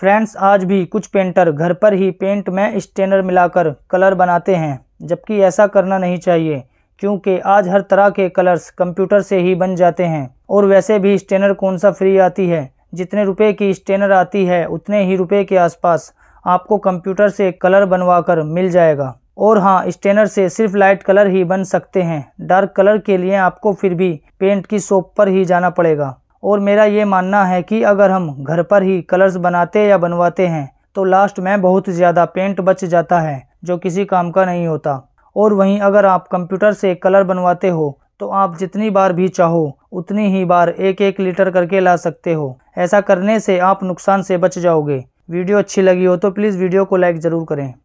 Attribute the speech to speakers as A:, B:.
A: friends आज भी कुछ पेंटर घर पर ही पेंट में स्टेनर मिलाकर कलर बनाते हैं जबकि ऐसा करना नहीं चाहिए क्योंकि आज हर तरह के कलर्स कंप्यूटर से ही बन जाते हैं और वैसे भी स्टेनर कौन सा फ्री आती है जितने रुपए की स्टेनर आती है उतने ही रुपए के आसपास आपको कंप्यूटर से कलर बनवा कर मिल जाएगा और हाँ स्टेनर से सिर्फ लाइट कलर ही बन सकते हैं डार्क कलर के लिए आपको फिर भी पेंट की शॉप पर ही जाना पड़ेगा और मेरा ये मानना है कि अगर हम घर पर ही कलर्स बनाते या बनवाते हैं तो लास्ट में बहुत ज़्यादा पेंट बच जाता है जो किसी काम का नहीं होता और वहीं अगर आप कंप्यूटर से कलर बनवाते हो तो आप जितनी बार भी चाहो उतनी ही बार एक एक लीटर करके ला सकते हो ऐसा करने से आप नुकसान से बच जाओगे वीडियो अच्छी लगी हो तो प्लीज़ वीडियो को लाइक ज़रूर करें